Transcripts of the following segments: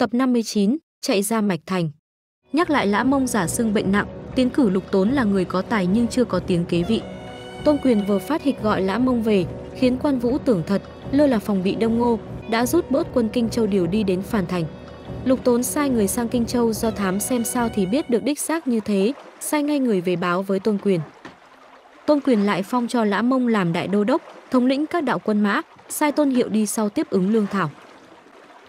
Tập 59, chạy ra mạch thành. Nhắc lại Lã Mông giả xương bệnh nặng, tiến cử Lục Tốn là người có tài nhưng chưa có tiếng kế vị. Tôn Quyền vừa phát hịch gọi Lã Mông về, khiến Quan Vũ tưởng thật, lơ là phòng bị Đông Ngô, đã rút bớt quân Kinh Châu điều đi đến Phản Thành. Lục Tốn sai người sang Kinh Châu do thám xem sao thì biết được đích xác như thế, sai ngay người về báo với Tôn Quyền. Tôn Quyền lại phong cho Lã Mông làm đại đô đốc, thống lĩnh các đạo quân mã, sai Tôn Hiệu đi sau tiếp ứng lương thảo.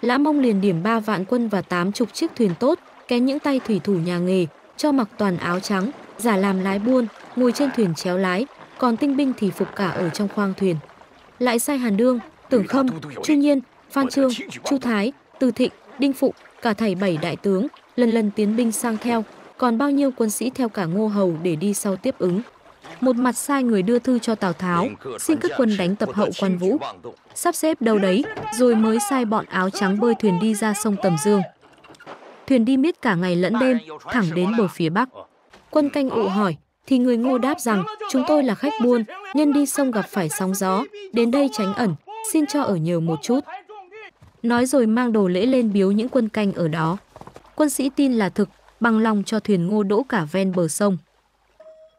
Lã Mông liền điểm 3 vạn quân và 80 chiếc thuyền tốt, kén những tay thủy thủ nhà nghề, cho mặc toàn áo trắng, giả làm lái buôn, ngồi trên thuyền chéo lái, còn tinh binh thì phục cả ở trong khoang thuyền. Lại sai Hàn Đương, Tưởng Khâm, Chu Nhiên, Phan Trương, Chu Thái, Từ Thịnh, Đinh Phụ, cả thảy bảy đại tướng, lần lần tiến binh sang theo, còn bao nhiêu quân sĩ theo cả Ngô Hầu để đi sau tiếp ứng một mặt sai người đưa thư cho Tào Tháo, xin các quân đánh tập hậu quan vũ. Sắp xếp đâu đấy, rồi mới sai bọn áo trắng bơi thuyền đi ra sông Tầm Dương. Thuyền đi miết cả ngày lẫn đêm, thẳng đến bờ phía Bắc. Quân canh ụ hỏi, thì người ngô đáp rằng, chúng tôi là khách buôn, nhân đi sông gặp phải sóng gió, đến đây tránh ẩn, xin cho ở nhờ một chút. Nói rồi mang đồ lễ lên biếu những quân canh ở đó. Quân sĩ tin là thực, bằng lòng cho thuyền ngô đỗ cả ven bờ sông.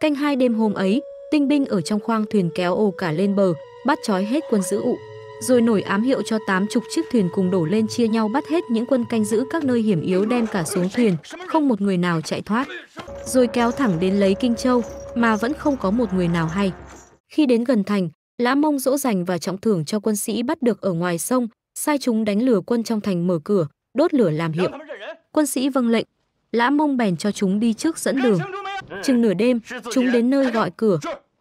Canh hai đêm hôm ấy, tinh binh ở trong khoang thuyền kéo ồ cả lên bờ, bắt trói hết quân giữ ụ. Rồi nổi ám hiệu cho tám chục chiếc thuyền cùng đổ lên chia nhau bắt hết những quân canh giữ các nơi hiểm yếu đem cả xuống thuyền, không một người nào chạy thoát. Rồi kéo thẳng đến lấy Kinh Châu, mà vẫn không có một người nào hay. Khi đến gần thành, Lã Mông dỗ dành và trọng thưởng cho quân sĩ bắt được ở ngoài sông, sai chúng đánh lửa quân trong thành mở cửa, đốt lửa làm hiệu. Quân sĩ vâng lệnh, Lã Mông bèn cho chúng đi trước dẫn đường. Chừng nửa đêm, chúng đến nơi gọi cửa.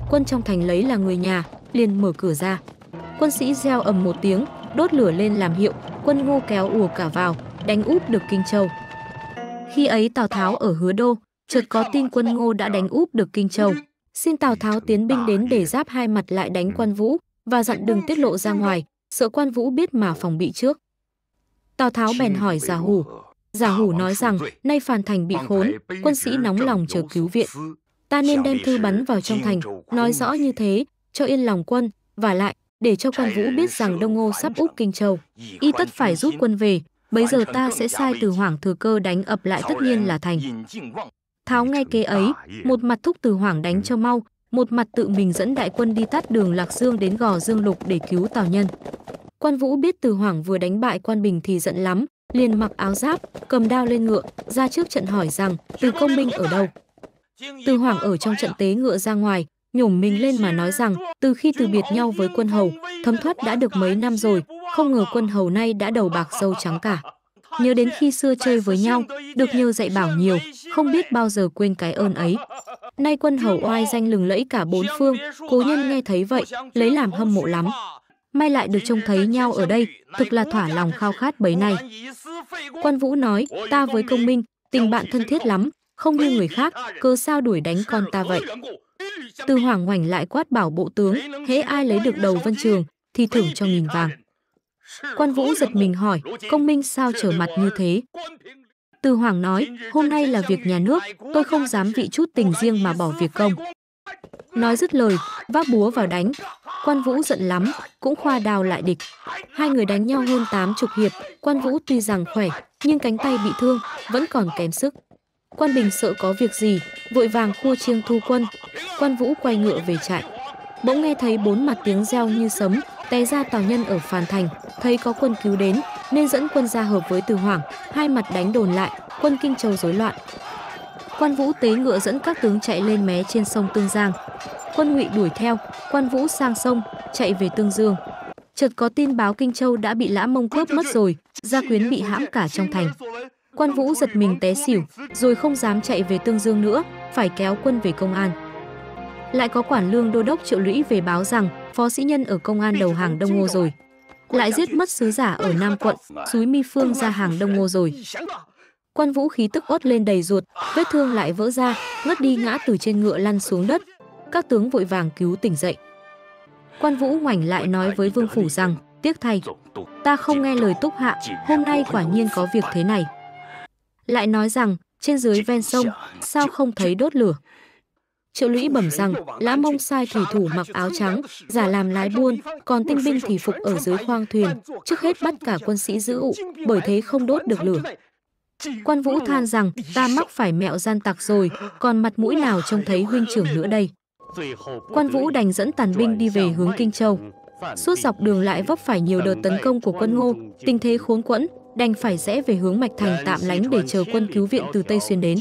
Quân trong thành lấy là người nhà, liền mở cửa ra. Quân sĩ gieo ầm một tiếng, đốt lửa lên làm hiệu, quân ngô kéo ùa cả vào, đánh úp được Kinh Châu. Khi ấy Tào Tháo ở hứa đô, chợt có tin quân ngô đã đánh úp được Kinh Châu. Xin Tào Tháo tiến binh đến để giáp hai mặt lại đánh quan vũ và dặn đừng tiết lộ ra ngoài, sợ quan vũ biết mà phòng bị trước. Tào Tháo bèn hỏi giả hủ, Giả Hủ nói rằng, nay Phàn Thành bị khốn, quân sĩ nóng lòng chờ cứu viện. Ta nên đem thư bắn vào trong thành, nói rõ như thế, cho yên lòng quân, và lại, để cho quan vũ biết rằng Đông Ngô sắp úp Kinh Châu. Y tất phải rút quân về, bấy giờ ta sẽ sai từ Hoàng Thừa Cơ đánh ập lại tất nhiên là thành. Tháo ngay kế ấy, một mặt thúc từ Hoàng đánh ừ. cho mau, một mặt tự mình dẫn đại quân đi tắt đường Lạc Dương đến Gò Dương Lục để cứu Tào Nhân. Quan Vũ biết Từ Hoàng vừa đánh bại Quan Bình thì giận lắm, liền mặc áo giáp, cầm đao lên ngựa, ra trước trận hỏi rằng từ công minh ở đâu. Từ Hoàng ở trong trận tế ngựa ra ngoài, nhổm mình lên mà nói rằng từ khi từ biệt nhau với quân hầu, thấm thoát đã được mấy năm rồi, không ngờ quân hầu nay đã đầu bạc dâu trắng cả. Nhớ đến khi xưa chơi với nhau, được nhờ dạy bảo nhiều, không biết bao giờ quên cái ơn ấy. Nay quân hầu oai danh lừng lẫy cả bốn phương, cố nhân nghe thấy vậy, lấy làm hâm mộ lắm mai lại được trông thấy nhau ở đây, thực là thỏa lòng khao khát bấy này. Quan Vũ nói, ta với công minh, tình bạn thân thiết lắm, không như người khác, cơ sao đuổi đánh con ta vậy. Từ Hoàng Hoành lại quát bảo bộ tướng, hễ ai lấy được đầu Vân Trường thì thưởng cho nghìn vàng. Quan Vũ giật mình hỏi, công minh sao trở mặt như thế? Từ Hoàng nói, hôm nay là việc nhà nước, tôi không dám vị chút tình riêng mà bỏ việc công. Nói dứt lời, vác búa vào đánh. Quan Vũ giận lắm, cũng khoa đào lại địch. Hai người đánh nhau hơn tám chục hiệp, Quan Vũ tuy rằng khỏe, nhưng cánh tay bị thương, vẫn còn kém sức. Quan Bình sợ có việc gì, vội vàng khua chiêng thu quân. Quan Vũ quay ngựa về trại. Bỗng nghe thấy bốn mặt tiếng reo như sấm, té ra tào nhân ở Phàn Thành, thấy có quân cứu đến, nên dẫn quân ra hợp với Từ Hoàng, hai mặt đánh đồn lại, quân Kinh Châu rối loạn, Quan Vũ tế ngựa dẫn các tướng chạy lên mé trên sông Tương Giang. Quân Ngụy đuổi theo, Quan Vũ sang sông, chạy về Tương Dương. Chợt có tin báo Kinh Châu đã bị Lã Mông cướp mất rồi, Gia Quyến bị hãm cả trong thành. Quan Vũ giật mình té xỉu, rồi không dám chạy về Tương Dương nữa, phải kéo quân về công an. Lại có quản lương đô đốc Triệu Lũy về báo rằng phó sĩ nhân ở công an đầu hàng Đông Ngô rồi. Lại giết mất sứ giả ở Nam quận, suối Mi Phương ra hàng Đông Ngô rồi. Quan Vũ khí tức ốt lên đầy ruột, vết thương lại vỡ ra, ngất đi ngã từ trên ngựa lăn xuống đất. Các tướng vội vàng cứu tỉnh dậy. Quan Vũ ngoảnh lại nói với Vương Phủ rằng, tiếc thay, ta không nghe lời túc hạ, hôm nay quả nhiên có việc thế này. Lại nói rằng, trên dưới ven sông, sao không thấy đốt lửa? Triệu Lũy bẩm rằng, Lã Mông sai thủy thủ mặc áo trắng, giả làm lái buôn, còn tinh binh thì phục ở dưới khoang thuyền, trước hết bắt cả quân sĩ giữ ụ, bởi thế không đốt được lửa. Quan Vũ than rằng, ta mắc phải mẹo gian tặc rồi, còn mặt mũi nào trông thấy huynh trưởng nữa đây. Quan Vũ đành dẫn tàn binh đi về hướng Kinh Châu. Suốt dọc đường lại vấp phải nhiều đợt tấn công của quân Ngô, tình thế khốn quẫn, đành phải rẽ về hướng Mạch Thành tạm lánh để chờ quân cứu viện từ Tây Xuyên đến.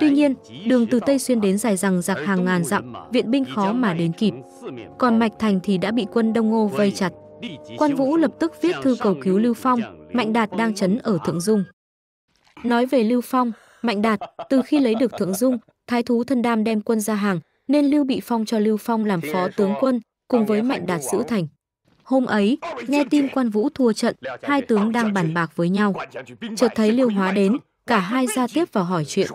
Tuy nhiên, đường từ Tây Xuyên đến dài rằng giặc hàng ngàn dặm, viện binh khó mà đến kịp. Còn Mạch Thành thì đã bị quân Đông Ngô vây chặt. Quan Vũ lập tức viết thư cầu cứu Lưu Phong, Mạnh Đạt đang chấn ở Thượng Dung. Nói về Lưu Phong, Mạnh Đạt, từ khi lấy được Thượng Dung, Thái thú thân đam đem quân ra hàng, nên Lưu Bị Phong cho Lưu Phong làm phó tướng quân, cùng với Mạnh Đạt giữ thành. Hôm ấy, nghe tin quan vũ thua trận, hai tướng đang bàn bạc với nhau. Chợt thấy Lưu Hóa đến, cả hai ra tiếp vào hỏi chuyện.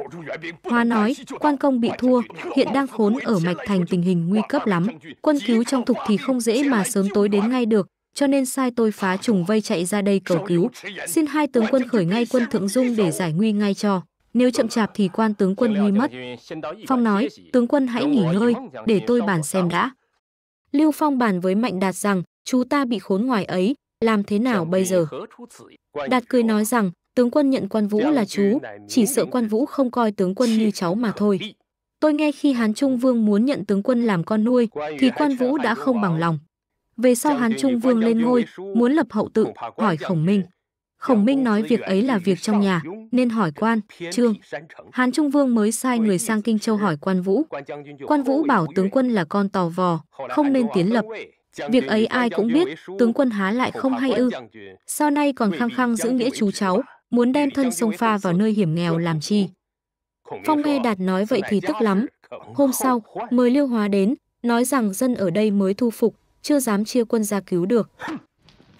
Hóa nói, quan công bị thua, hiện đang khốn ở mạch thành tình hình nguy cấp lắm, quân cứu trong thục thì không dễ mà sớm tối đến ngay được, cho nên sai tôi phá trùng vây chạy ra đây cầu cứu. Xin hai tướng quân khởi ngay quân Thượng Dung để giải nguy ngay cho. Nếu chậm chạp thì quan tướng quân nguy mất. Phong nói, tướng quân hãy nghỉ ngơi, để tôi bàn xem đã. Lưu Phong bàn với Mạnh Đạt rằng, chú ta bị khốn ngoài ấy, làm thế nào bây giờ? Đạt cười nói rằng, tướng quân nhận quan vũ là chú, chỉ sợ quan vũ không coi tướng quân như cháu mà thôi. Tôi nghe khi Hán Trung Vương muốn nhận tướng quân làm con nuôi, thì quan vũ đã không bằng lòng. Về sau Hán Trung Vương lên ngôi, muốn lập hậu tự, hỏi Khổng Minh. Khổng Minh nói việc ấy là việc trong nhà, nên hỏi quan, trương. Hán Trung Vương mới sai người sang Kinh Châu hỏi quan Vũ. Quan Vũ bảo tướng quân là con tò vò, không nên tiến lập. Việc ấy ai cũng biết, tướng quân há lại không hay ư. Sau nay còn khăng khăng giữ nghĩa chú cháu, muốn đem thân sông pha vào nơi hiểm nghèo làm chi. Phong nghe Đạt nói vậy thì tức lắm. Hôm sau, mời Liêu Hóa đến, nói rằng dân ở đây mới thu phục, chưa dám chia quân ra cứu được.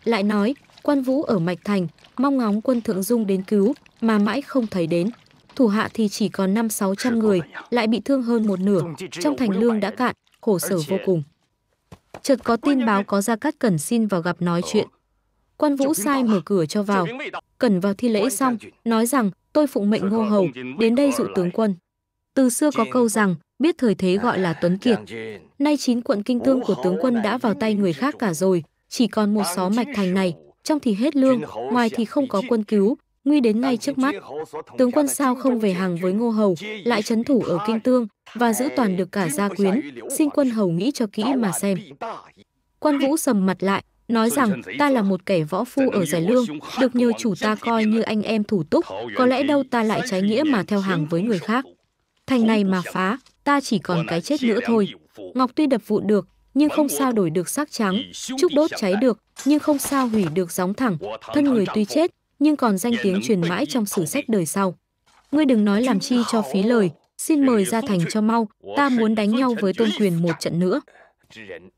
Lại nói, quan vũ ở Mạch Thành, mong ngóng quân Thượng Dung đến cứu, mà mãi không thấy đến. Thủ hạ thì chỉ còn 5-600 người, lại bị thương hơn một nửa, trong thành lương đã cạn, khổ sở vô cùng. Chợt có tin báo có ra cắt Cẩn xin vào gặp nói chuyện. Quan Vũ sai mở cửa cho vào. Cẩn vào thi lễ xong, nói rằng tôi phụng mệnh ngô hầu, đến đây dụ tướng quân. Từ xưa có câu rằng, biết thời thế gọi là Tuấn Kiệt. Nay chín quận kinh thương của tướng quân đã vào tay người khác cả rồi, chỉ còn một xó mạch thành này, trong thì hết lương, ngoài thì không có quân cứu, nguy đến ngay trước mắt. Tướng quân sao không về hàng với Ngô Hầu, lại chấn thủ ở Kinh Tương và giữ toàn được cả gia quyến, xin quân Hầu nghĩ cho kỹ mà xem. Quan Vũ sầm mặt lại, nói rằng ta là một kẻ võ phu ở Giải Lương, được nhờ chủ ta coi như anh em thủ túc, có lẽ đâu ta lại trái nghĩa mà theo hàng với người khác. Thành này mà phá, ta chỉ còn cái chết nữa thôi. Ngọc tuy đập vụn được, nhưng không sao đổi được sắc trắng, trúc đốt cháy được, nhưng không sao hủy được gióng thẳng, thân người tuy chết, nhưng còn danh tiếng truyền mãi trong sử sách đời sau. Ngươi đừng nói làm chi cho phí lời, xin mời ra thành cho mau, ta muốn đánh nhau với tôn quyền một trận nữa.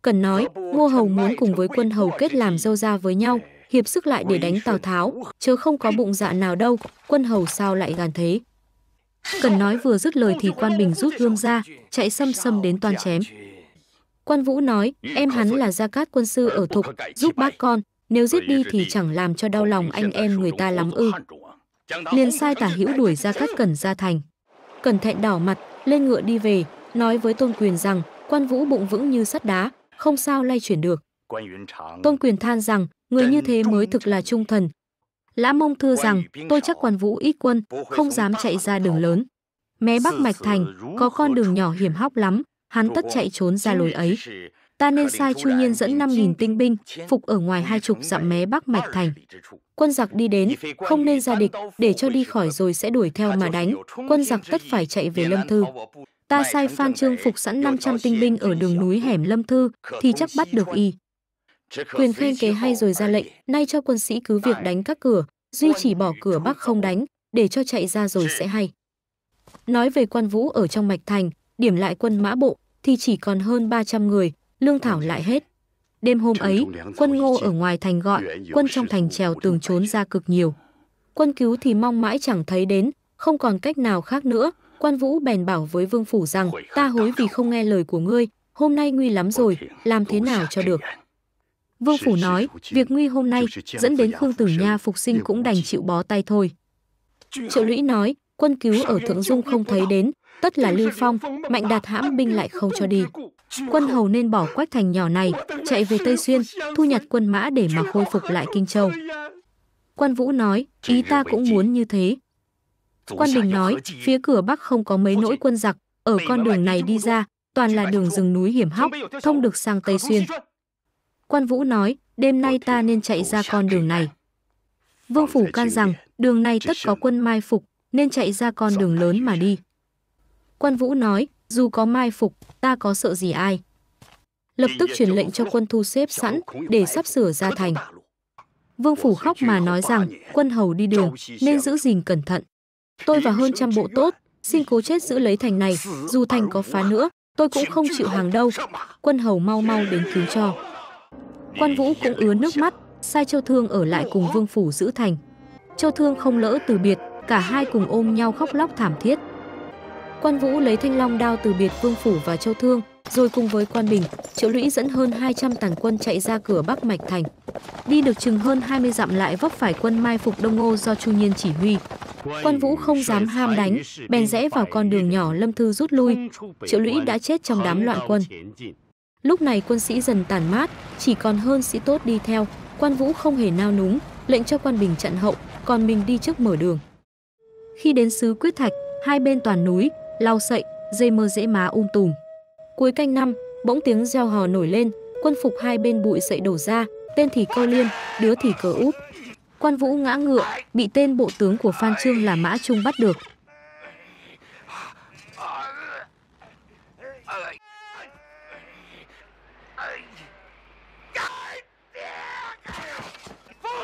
Cần nói, Ngô Hầu muốn cùng với quân hầu kết làm dâu ra với nhau, hiệp sức lại để đánh Tào Tháo, chứ không có bụng dạ nào đâu, quân hầu sao lại gàn thế. Cần nói vừa dứt lời thì quan bình rút gươm ra, chạy xâm xâm đến toàn chém. Quan Vũ nói, em hắn là gia cát quân sư ở thục, giúp bác con, nếu giết đi thì chẳng làm cho đau lòng anh em người ta lắm ư. Liên sai tả hữu đuổi gia cát cần ra thành. Cẩn thẹn đỏ mặt, lên ngựa đi về, nói với Tôn Quyền rằng, quan Vũ bụng vững như sắt đá, không sao lay chuyển được. Tôn Quyền than rằng, người như thế mới thực là trung thần, Lã Mông thưa rằng, tôi chắc quan vũ ít quân, không dám chạy ra đường lớn. Mé Bắc Mạch Thành, có con đường nhỏ hiểm hóc lắm, hắn tất chạy trốn ra lối ấy. Ta nên sai Chu Nhiên dẫn 5.000 tinh binh, phục ở ngoài hai chục dặm mé Bắc Mạch Thành. Quân giặc đi đến, không nên ra địch, để cho đi khỏi rồi sẽ đuổi theo mà đánh. Quân giặc tất phải chạy về Lâm Thư. Ta sai Phan Trương phục sẵn 500 tinh binh ở đường núi hẻm Lâm Thư, thì chắc bắt được y. Quyền khen kế hay rồi ra lệnh, nay cho quân sĩ cứ việc đánh các cửa, duy chỉ bỏ cửa Bắc không đánh, để cho chạy ra rồi sẽ hay. Nói về quan vũ ở trong mạch thành, điểm lại quân mã bộ thì chỉ còn hơn 300 người, lương thảo lại hết. Đêm hôm ấy, quân ngô ở ngoài thành gọi, quân trong thành trèo tường trốn ra cực nhiều. Quân cứu thì mong mãi chẳng thấy đến, không còn cách nào khác nữa. Quan Vũ bèn bảo với Vương Phủ rằng, ta hối vì không nghe lời của ngươi, hôm nay nguy lắm rồi, làm thế nào cho được. Vương Phủ nói, việc nguy hôm nay dẫn đến Khương Tử Nha phục sinh cũng đành chịu bó tay thôi. Triệu Lũy nói, quân cứu ở Thượng Dung không thấy đến, tất là Lưu Phong, Mạnh Đạt hãm binh lại không cho đi. Quân hầu nên bỏ quách thành nhỏ này, chạy về Tây Xuyên, thu nhặt quân mã để mà khôi phục lại Kinh Châu. Quan Vũ nói, ý ta cũng muốn như thế. Quan Đình nói, phía cửa Bắc không có mấy nỗi quân giặc, ở con đường này đi ra, toàn là đường rừng núi hiểm hóc, thông được sang Tây Xuyên. Quan Vũ nói, đêm nay ta nên chạy ra con đường này. Vương Phủ can rằng, đường này tất có quân mai phục, nên chạy ra con đường lớn mà đi. Quan Vũ nói, dù có mai phục, ta có sợ gì ai. Lập tức truyền lệnh cho quân thu xếp sẵn để sắp sửa ra thành. Vương Phủ khóc mà nói rằng, quân hầu đi đường, nên giữ gìn cẩn thận. Tôi và hơn trăm bộ tốt, xin cố chết giữ lấy thành này, dù thành có phá nữa, tôi cũng không chịu hàng đâu. Quân hầu mau mau đến cứu cho. Quan Vũ cũng ứa nước mắt, sai Châu Thương ở lại cùng Vương Phủ giữ thành. Châu Thương không lỡ từ biệt, cả hai cùng ôm nhau khóc lóc thảm thiết. Quan Vũ lấy thanh long đao từ biệt Vương Phủ và Châu Thương, rồi cùng với Quan Bình, Triệu Lũy dẫn hơn 200 tàn quân chạy ra cửa Bắc Mạch Thành. Đi được chừng hơn 20 dặm lại vấp phải quân mai phục Đông Ngô do Chu Nhiên chỉ huy. Quan Vũ không dám ham đánh, bèn rẽ vào con đường nhỏ Lâm Thư rút lui. Triệu Lũy đã chết trong đám loạn quân. Lúc này quân sĩ dần tàn mát, chỉ còn hơn sĩ tốt đi theo, quan vũ không hề nao núng, lệnh cho quan bình chặn hậu, còn mình đi trước mở đường. Khi đến xứ Quyết Thạch, hai bên toàn núi, lao sậy, dây mơ dễ má um tùm. Cuối canh năm, bỗng tiếng gieo hò nổi lên, quân phục hai bên bụi sậy đổ ra, tên thì câu liêm, đứa thì cờ úp. Quan Vũ ngã ngựa, bị tên bộ tướng của Phan Trương là Mã Trung bắt được,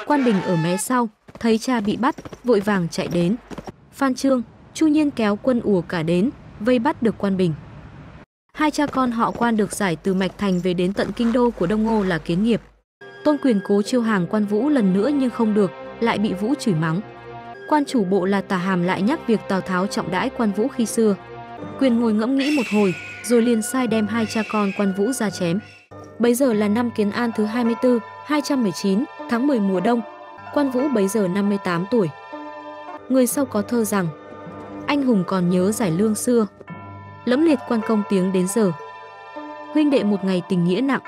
Quan Bình ở mé sau, thấy cha bị bắt, vội vàng chạy đến. Phan Trương, Chu Nhiên kéo quân ùa cả đến, vây bắt được Quan Bình. Hai cha con họ Quan được giải từ Mạch Thành về đến tận kinh đô của Đông Ngô là kiến nghiệp. Tôn quyền cố chiêu hàng Quan Vũ lần nữa nhưng không được, lại bị Vũ chửi mắng. Quan chủ bộ là Tả Hàm lại nhắc việc Tào Tháo trọng đãi Quan Vũ khi xưa. Quyền ngồi ngẫm nghĩ một hồi, rồi liền sai đem hai cha con Quan Vũ ra chém. Bây giờ là năm Kiến An thứ 24, 219, Tháng 10 mùa đông, Quan Vũ bấy giờ 58 tuổi. Người sau có thơ rằng, anh hùng còn nhớ giải lương xưa, lẫm liệt quan công tiếng đến giờ. Huynh đệ một ngày tình nghĩa nặng,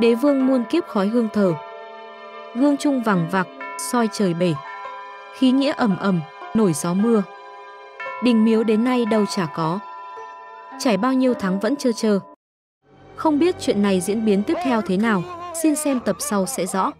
đế vương muôn kiếp khói hương thở, Gương trung vàng vạc, soi trời bể, khí nghĩa ẩm ẩm nổi gió mưa. Đình miếu đến nay đâu chả có. Trải bao nhiêu tháng vẫn chưa chờ. Không biết chuyện này diễn biến tiếp theo thế nào, xin xem tập sau sẽ rõ.